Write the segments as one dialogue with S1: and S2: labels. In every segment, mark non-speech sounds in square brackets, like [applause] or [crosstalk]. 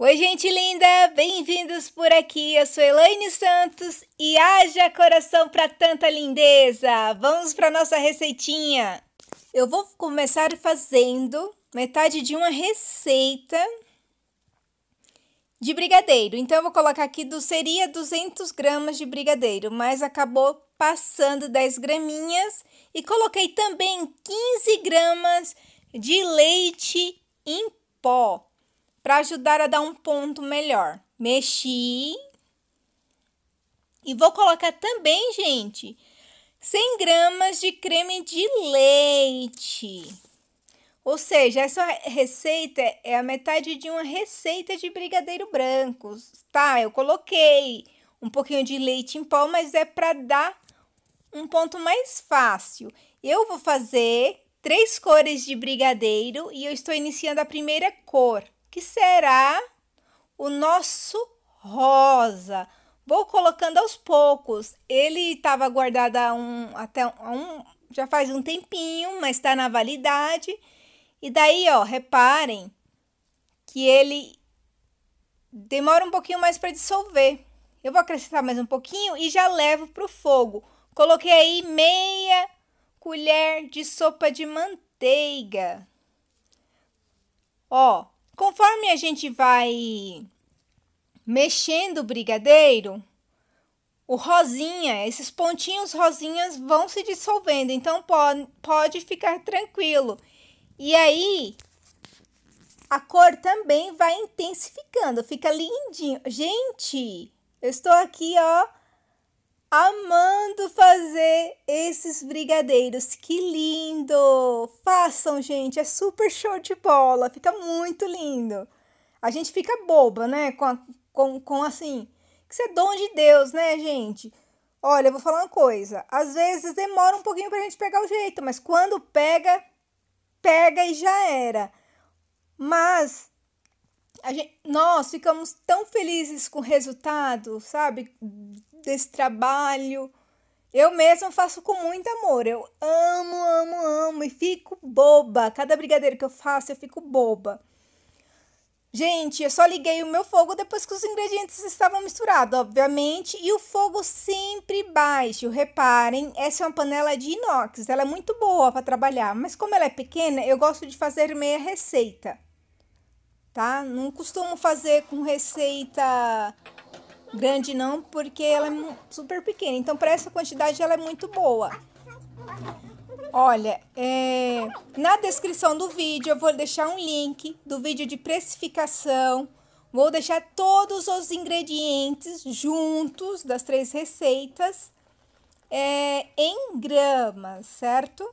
S1: Oi, gente linda! Bem-vindos por aqui. Eu sou Elaine Santos e haja coração para tanta lindeza. Vamos para nossa receitinha. Eu vou começar fazendo metade de uma receita de brigadeiro. Então, eu vou colocar aqui do seria 200 gramas de brigadeiro, mas acabou passando 10 graminhas e coloquei também 15 gramas de leite em pó para ajudar a dar um ponto melhor. Mexi. E vou colocar também, gente, 100 gramas de creme de leite. Ou seja, essa receita é a metade de uma receita de brigadeiro branco. Tá, eu coloquei um pouquinho de leite em pó, mas é para dar um ponto mais fácil. Eu vou fazer três cores de brigadeiro e eu estou iniciando a primeira cor que será o nosso rosa. Vou colocando aos poucos. Ele estava guardado há um, até um, já faz um tempinho, mas está na validade. E daí, ó, reparem que ele demora um pouquinho mais para dissolver. Eu vou acrescentar mais um pouquinho e já levo para o fogo. Coloquei aí meia colher de sopa de manteiga. Ó, Conforme a gente vai mexendo o brigadeiro, o rosinha, esses pontinhos rosinhas vão se dissolvendo, então pode, pode ficar tranquilo. E aí, a cor também vai intensificando, fica lindinho. Gente, eu estou aqui, ó, amando fazer esses brigadeiros. Que lindo! Façam, gente, é super show de bola, fica muito lindo. A gente fica boba, né? Com, a, com, com assim, que você é dom de Deus, né, gente? Olha, eu vou falar uma coisa. Às vezes demora um pouquinho pra gente pegar o jeito, mas quando pega, pega e já era. Mas Gente, nós ficamos tão felizes com o resultado, sabe? Desse trabalho. Eu mesma faço com muito amor. Eu amo, amo, amo e fico boba. Cada brigadeiro que eu faço, eu fico boba. Gente, eu só liguei o meu fogo depois que os ingredientes estavam misturados, obviamente, e o fogo sempre baixo. Reparem, essa é uma panela de inox, ela é muito boa para trabalhar, mas como ela é pequena, eu gosto de fazer meia receita tá? Não costumo fazer com receita grande não, porque ela é super pequena. Então, para essa quantidade, ela é muito boa. Olha, é... na descrição do vídeo eu vou deixar um link do vídeo de precificação. Vou deixar todos os ingredientes juntos das três receitas é... em gramas, certo?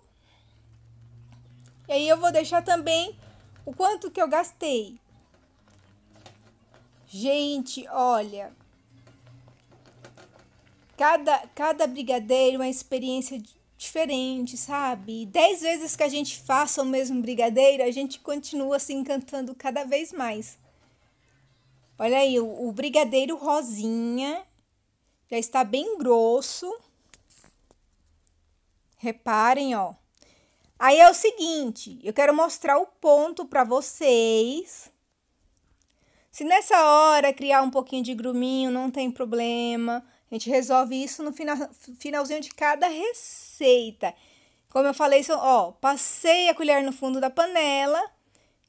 S1: E aí eu vou deixar também o quanto que eu gastei, Gente, olha. Cada, cada brigadeiro é uma experiência diferente, sabe? Dez vezes que a gente faça o mesmo brigadeiro, a gente continua se encantando cada vez mais. Olha aí, o, o brigadeiro rosinha já está bem grosso. Reparem, ó. Aí é o seguinte, eu quero mostrar o ponto para vocês se nessa hora criar um pouquinho de gruminho, não tem problema. A gente resolve isso no final, finalzinho de cada receita. Como eu falei, ó, passei a colher no fundo da panela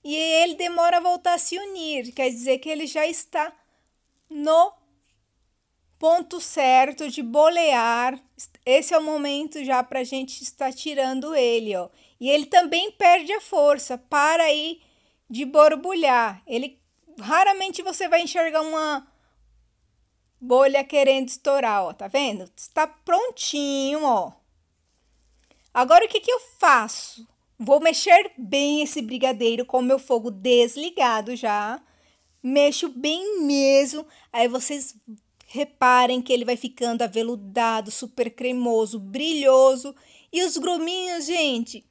S1: e ele demora a voltar a se unir. Quer dizer que ele já está no ponto certo de bolear. Esse é o momento já para a gente estar tirando ele, ó. E ele também perde a força, para aí de borbulhar. Ele raramente você vai enxergar uma bolha querendo estourar, ó, tá vendo? Está prontinho, ó. Agora o que, que eu faço? Vou mexer bem esse brigadeiro com o meu fogo desligado já. Mexo bem mesmo. Aí vocês reparem que ele vai ficando aveludado, super cremoso, brilhoso. E os gruminhos, gente,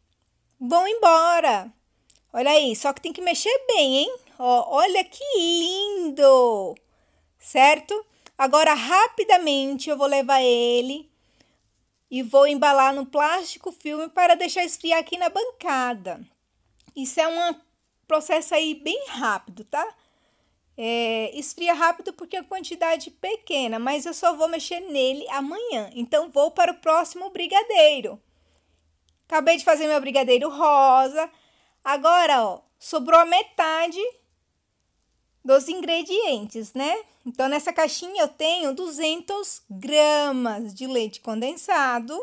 S1: vão embora. Olha aí, só que tem que mexer bem, hein? Ó, olha que lindo, certo? Agora, rapidamente, eu vou levar ele e vou embalar no plástico filme para deixar esfriar aqui na bancada. Isso é um processo aí bem rápido, tá? É, esfria rápido porque é quantidade pequena, mas eu só vou mexer nele amanhã. Então, vou para o próximo brigadeiro. Acabei de fazer meu brigadeiro rosa. Agora, ó, sobrou a metade dos ingredientes, né? Então, nessa caixinha eu tenho 200 gramas de leite condensado,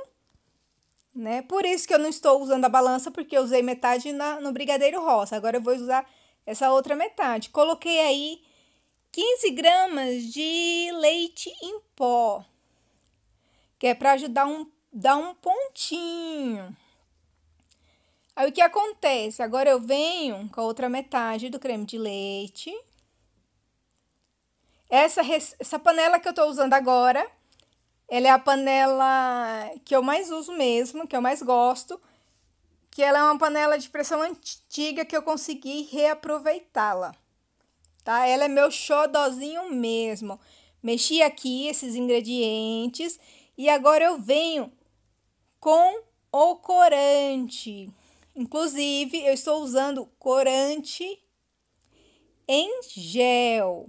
S1: né? Por isso que eu não estou usando a balança, porque eu usei metade na, no brigadeiro rosa. Agora eu vou usar essa outra metade. Coloquei aí 15 gramas de leite em pó, que é para ajudar um, dar um pontinho. Aí o que acontece? Agora eu venho com a outra metade do creme de leite essa, essa panela que eu estou usando agora, ela é a panela que eu mais uso mesmo, que eu mais gosto, que ela é uma panela de pressão antiga que eu consegui reaproveitá-la, tá? Ela é meu xodozinho mesmo. Mexi aqui esses ingredientes e agora eu venho com o corante. Inclusive, eu estou usando corante em gel.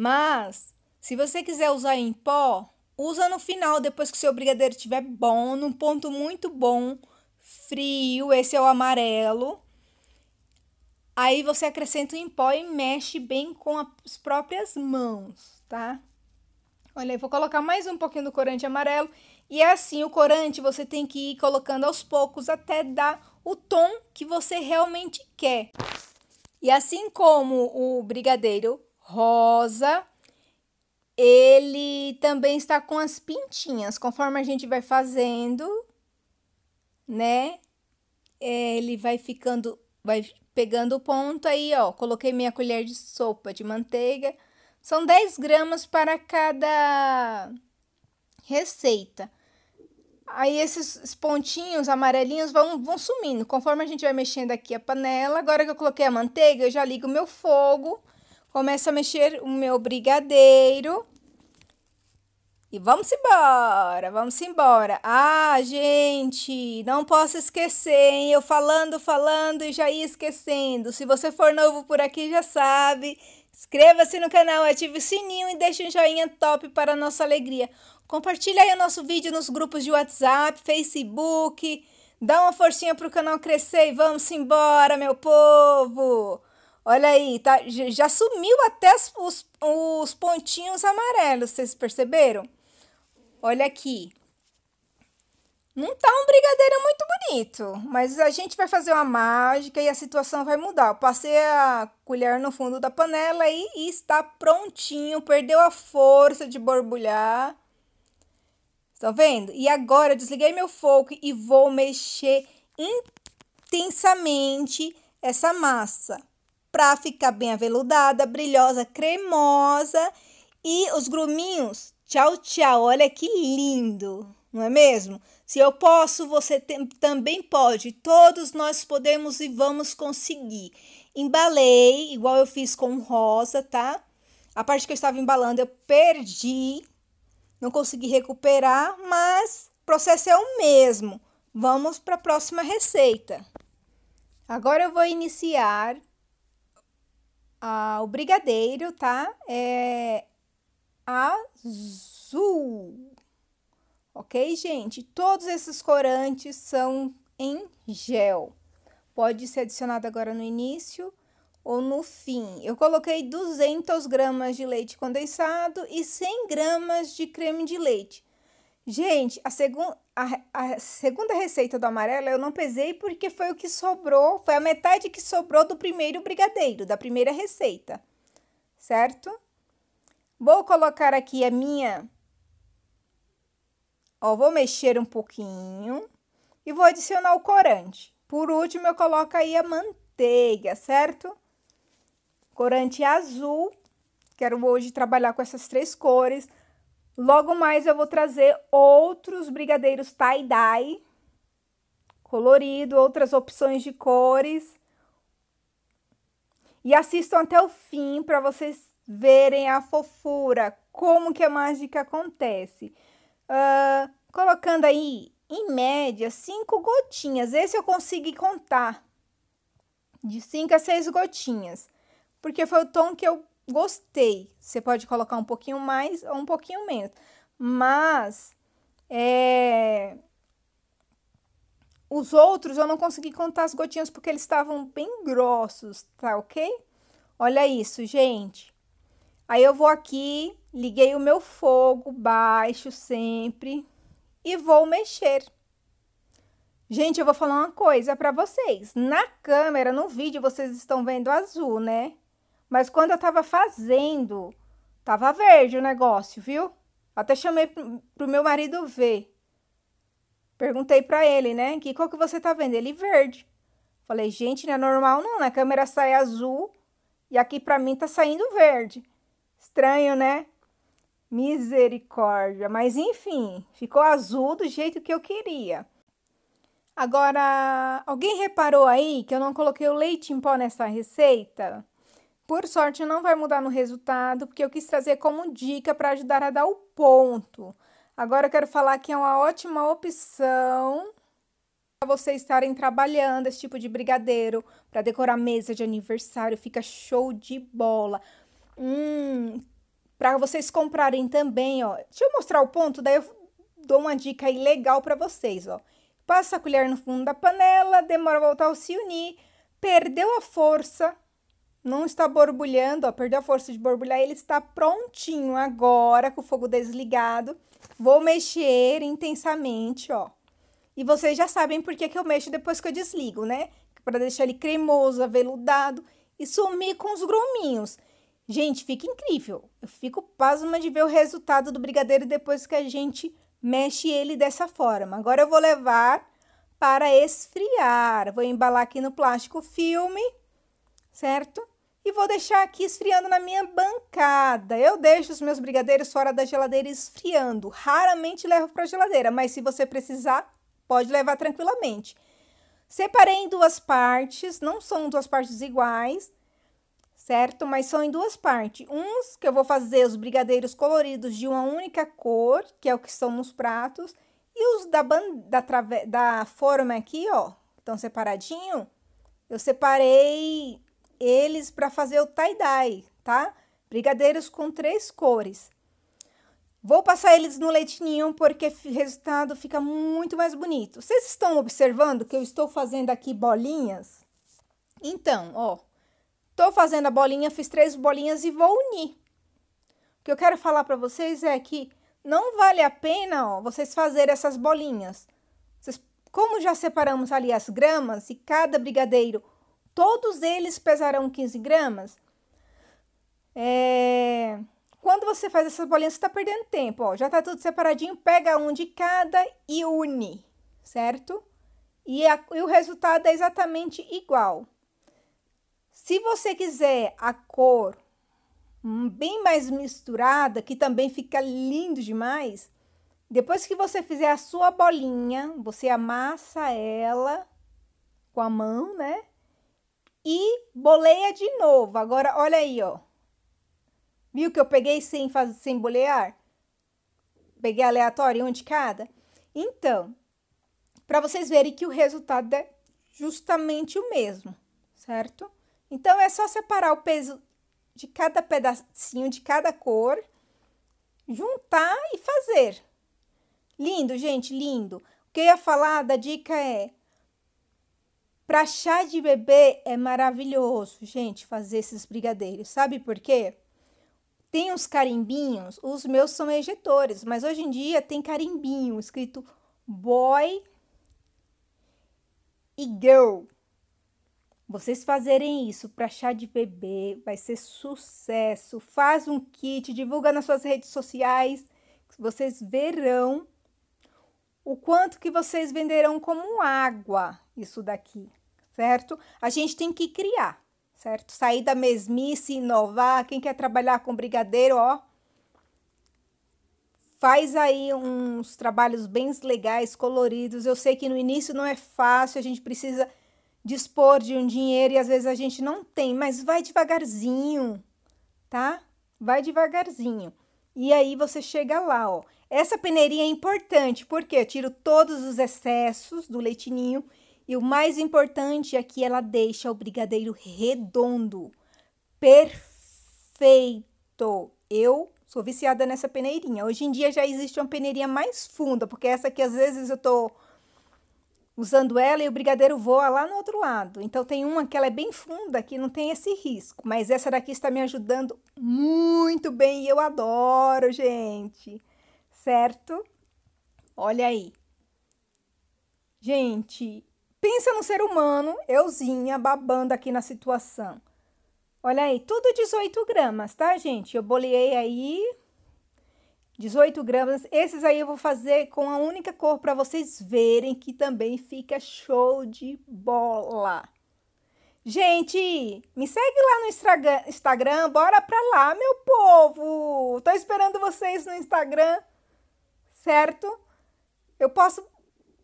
S1: Mas, se você quiser usar em pó, usa no final, depois que seu brigadeiro estiver bom, num ponto muito bom, frio, esse é o amarelo. Aí você acrescenta o em pó e mexe bem com as próprias mãos, tá? Olha, eu vou colocar mais um pouquinho do corante amarelo. E é assim, o corante você tem que ir colocando aos poucos até dar o tom que você realmente quer. E assim como o brigadeiro rosa. Ele também está com as pintinhas, conforme a gente vai fazendo, né? É, ele vai ficando, vai pegando o ponto aí, ó. Coloquei minha colher de sopa de manteiga. São 10 gramas para cada receita. Aí esses pontinhos amarelinhos vão, vão sumindo. Conforme a gente vai mexendo aqui a panela, agora que eu coloquei a manteiga, eu já ligo o meu fogo Começo a mexer o meu brigadeiro. E vamos embora, vamos embora. Ah, gente, não posso esquecer, hein? Eu falando, falando e já ia esquecendo. Se você for novo por aqui, já sabe. Inscreva-se no canal, ative o sininho e deixe um joinha top para nossa alegria. Compartilhe aí o nosso vídeo nos grupos de WhatsApp, Facebook. Dá uma forcinha para o canal crescer e vamos embora, meu povo! Olha aí, tá, já sumiu até os, os pontinhos amarelos, vocês perceberam? Olha aqui. Não tá um brigadeiro muito bonito, mas a gente vai fazer uma mágica e a situação vai mudar. Eu passei a colher no fundo da panela e, e está prontinho, perdeu a força de borbulhar. Estão vendo? E agora eu desliguei meu fogo e vou mexer intensamente essa massa para ficar bem aveludada, brilhosa, cremosa. E os gruminhos, tchau, tchau, olha que lindo, não é mesmo? Se eu posso, você também pode. Todos nós podemos e vamos conseguir. Embalei, igual eu fiz com rosa, tá? A parte que eu estava embalando eu perdi, não consegui recuperar, mas o processo é o mesmo. Vamos para a próxima receita. Agora eu vou iniciar ah, o brigadeiro, tá? É azul. Ok, gente? Todos esses corantes são em gel. Pode ser adicionado agora no início ou no fim. Eu coloquei 200 gramas de leite condensado e 100 gramas de creme de leite. Gente, a, segunda a, a, segunda receita do amarelo eu não pesei porque foi o que sobrou, foi a metade que sobrou do primeiro brigadeiro, da primeira receita, certo? Vou colocar aqui a minha, ó, vou mexer um pouquinho e vou adicionar o corante. Por último, eu coloco aí a manteiga, certo? Corante azul, quero hoje trabalhar com essas três cores. Logo mais eu vou trazer outros brigadeiros tie-dye colorido, outras opções de cores. E assistam até o fim para vocês verem a fofura, como que a mágica acontece. Uh, colocando aí, em média, cinco gotinhas. Esse eu consegui contar. De cinco a seis gotinhas. Porque foi o tom que eu gostei. Você pode colocar um pouquinho mais ou um pouquinho menos. Mas é... os outros eu não consegui contar as gotinhas porque eles estavam bem grossos, tá ok? Olha isso, gente. Aí eu vou aqui, liguei o meu fogo baixo sempre e vou mexer. Gente, eu vou falar uma coisa para vocês. Na câmera, no vídeo, vocês estão vendo azul, né? Mas quando eu tava fazendo, tava verde o negócio, viu? Até chamei pro meu marido ver. Perguntei para ele, né? Que qual que você tá vendo? Ele verde. Falei, gente, não é normal não, na né? câmera sai azul e aqui para mim tá saindo verde. Estranho, né? Misericórdia, mas enfim, ficou azul do jeito que eu queria. Agora, alguém reparou aí que eu não coloquei o leite em pó nessa receita? Por sorte, não vai mudar no resultado, porque eu quis trazer como dica para ajudar a dar o ponto. Agora eu quero falar que é uma ótima opção para vocês estarem trabalhando esse tipo de brigadeiro para decorar mesa de aniversário, fica show de bola. Hum, para vocês comprarem também, ó. Deixa eu mostrar o ponto, daí eu dou uma dica aí legal para vocês, ó. Passa a colher no fundo da panela, demora a voltar a se unir, perdeu a força, não está borbulhando, ó, perdeu a força de borbulhar, ele está prontinho agora com o fogo desligado. Vou mexer intensamente, ó. E vocês já sabem por que, que eu mexo depois que eu desligo, né? Para deixar ele cremoso, aveludado e sumir com os gruminhos. Gente, fica incrível. Eu fico pasma de ver o resultado do brigadeiro depois que a gente mexe ele dessa forma. Agora eu vou levar para esfriar. Vou embalar aqui no plástico filme, certo? e vou deixar aqui esfriando na minha bancada. Eu deixo os meus brigadeiros fora da geladeira esfriando. Raramente levo para a geladeira, mas se você precisar, pode levar tranquilamente. Separei em duas partes, não são duas partes iguais, certo? Mas são em duas partes. Uns que eu vou fazer os brigadeiros coloridos de uma única cor, que é o que são nos pratos, e os da, da, da forma aqui, ó, estão separadinho. Eu separei eles para fazer o tie-dye, tá? Brigadeiros com três cores. Vou passar eles no leitinho porque o resultado fica muito mais bonito. Vocês estão observando que eu estou fazendo aqui bolinhas? Então, ó, tô fazendo a bolinha, fiz três bolinhas e vou unir. O que eu quero falar para vocês é que não vale a pena, ó, vocês fazerem essas bolinhas. Vocês, como já separamos ali as gramas e cada brigadeiro todos eles pesarão 15 gramas. É... Quando você faz essas bolinhas, você está perdendo tempo. Ó. Já está tudo separadinho, pega um de cada e une, certo? E, a... e o resultado é exatamente igual. Se você quiser a cor hum, bem mais misturada, que também fica lindo demais, depois que você fizer a sua bolinha, você amassa ela com a mão, né? e boleia de novo. Agora, olha aí, ó. Viu que eu peguei sem, fazer, sem bolear? Peguei aleatório, um de cada? Então, para vocês verem que o resultado é justamente o mesmo, certo? Então, é só separar o peso de cada pedacinho, de cada cor, juntar e fazer. Lindo, gente, lindo. O que eu ia falar da dica é para chá de bebê é maravilhoso, gente, fazer esses brigadeiros. Sabe por quê? Tem uns carimbinhos, os meus são ejetores, mas hoje em dia tem carimbinho escrito boy e girl. Vocês fazerem isso para chá de bebê vai ser sucesso. Faz um kit, divulga nas suas redes sociais, vocês verão o quanto que vocês venderão como água isso daqui certo? A gente tem que criar, certo? Sair da mesmice, inovar. Quem quer trabalhar com brigadeiro, ó, faz aí uns trabalhos bem legais, coloridos. Eu sei que no início não é fácil, a gente precisa dispor de um dinheiro e às vezes a gente não tem, mas vai devagarzinho, tá? Vai devagarzinho. E aí você chega lá, ó. Essa peneirinha é importante porque eu tiro todos os excessos do leitinho e o mais importante é que ela deixa o brigadeiro redondo, perfeito. Eu sou viciada nessa peneirinha. Hoje em dia já existe uma peneirinha mais funda, porque é essa aqui às vezes eu tô usando ela e o brigadeiro voa lá no outro lado. Então tem uma que ela é bem funda, que não tem esse risco, mas essa daqui está me ajudando muito bem e eu adoro, gente. Certo? Olha aí. Gente, Pensa no ser humano, euzinha, babando aqui na situação. Olha aí, tudo 18 gramas, tá, gente? Eu boleei aí 18 gramas. Esses aí eu vou fazer com a única cor para vocês verem que também fica show de bola. Gente, me segue lá no Instagram, bora pra lá, meu povo! Tô esperando vocês no Instagram, certo? Eu posso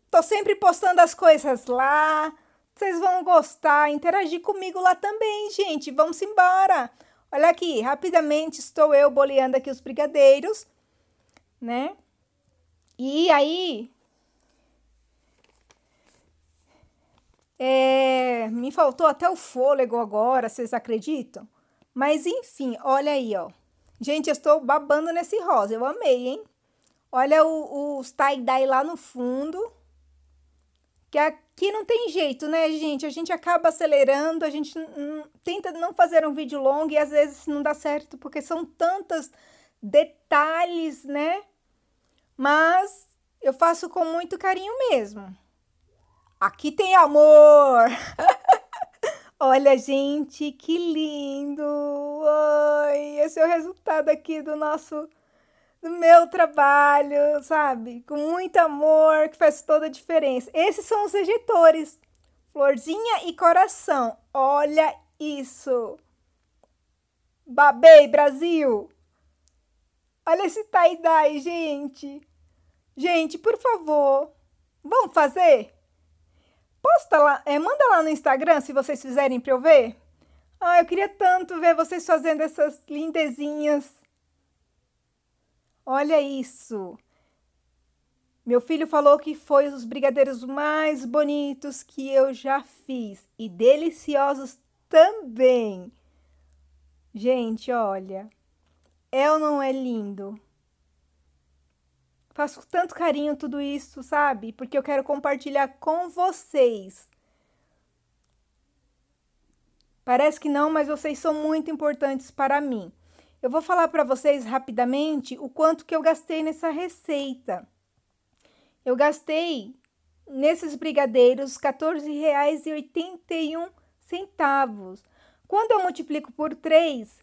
S1: Tô sempre postando as coisas lá. Vocês vão gostar, interagir comigo lá também, gente. Vamos embora. Olha aqui, rapidamente estou eu boleando aqui os brigadeiros, né? E aí, É, me faltou até o fôlego agora, vocês acreditam? Mas enfim, olha aí, ó. Gente, eu estou babando nesse rosa, eu amei, hein? Olha o, os tie-dye lá no fundo que aqui não tem jeito, né, gente? A gente acaba acelerando, a gente tenta não fazer um vídeo longo e às vezes não dá certo porque são tantos detalhes, né? Mas eu faço com muito carinho mesmo. Aqui tem amor! [laughs] Olha, gente, que lindo! Oi, esse é o resultado aqui do nosso do meu trabalho, sabe? Com muito amor, que faz toda a diferença. Esses são os ejetores. Florzinha e coração. Olha isso. Babei, Brasil. Olha esse tie-dye, gente. Gente, por favor, vamos fazer? Posta lá, é, manda lá no Instagram se vocês fizerem para eu ver. Ah, eu queria tanto ver vocês fazendo essas lindezinhas. Olha isso! Meu filho falou que foi os brigadeiros mais bonitos que eu já fiz e deliciosos também. Gente, olha, é ou não é lindo? Faço com tanto carinho tudo isso, sabe? Porque eu quero compartilhar com vocês. Parece que não, mas vocês são muito importantes para mim. Eu vou falar para vocês rapidamente o quanto que eu gastei nessa receita. Eu gastei nesses brigadeiros R$ 14,81. Quando eu multiplico por 3,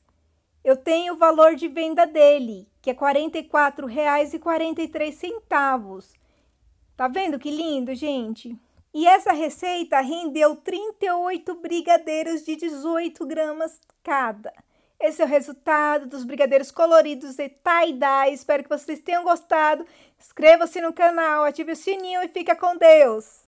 S1: eu tenho o valor de venda dele, que é R$ 44,43. Tá vendo que lindo, gente? E essa receita rendeu 38 brigadeiros de 18 gramas cada. Esse é o resultado dos brigadeiros coloridos de tie-dye. Espero que vocês tenham gostado. Inscreva-se no canal, ative o sininho e fica com Deus!